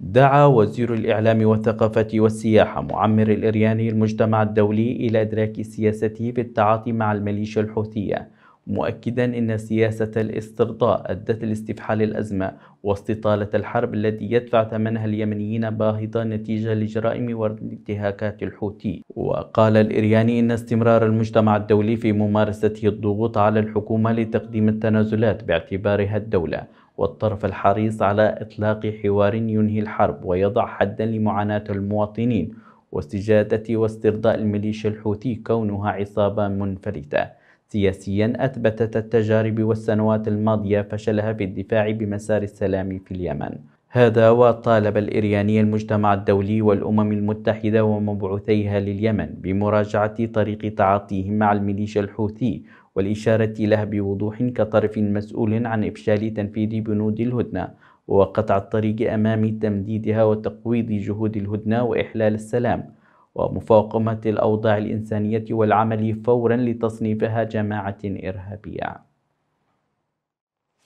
دعا وزير الإعلام والثقافة والسياحة معمر الإرياني المجتمع الدولي إلى إدراك سياسته في التعاطي مع الميليشيا الحوثية مؤكدا أن سياسة الاسترضاء أدت لاستفحال الأزمة واستطالة الحرب التي يدفع ثمنها اليمنيين باهظة نتيجة لجرائم وانتهاكات الحوثي وقال الإرياني إن استمرار المجتمع الدولي في ممارسته الضغوط على الحكومة لتقديم التنازلات باعتبارها الدولة والطرف الحريص على إطلاق حوار ينهي الحرب ويضع حدا لمعاناة المواطنين واستجادة واسترضاء الميليشيا الحوثي كونها عصابة منفلتة سياسيا أثبتت التجارب والسنوات الماضية فشلها في الدفاع بمسار السلام في اليمن هذا وطالب الإرياني المجتمع الدولي والأمم المتحدة ومبعوثيها لليمن بمراجعة طريق تعاطيهم مع الميليشيا الحوثي والإشارة له بوضوح كطرف مسؤول عن إفشال تنفيذ بنود الهدنة وقطع الطريق أمام تمديدها وتقويض جهود الهدنة وإحلال السلام ومفاقمة الأوضاع الإنسانية والعمل فورا لتصنيفها جماعة إرهابية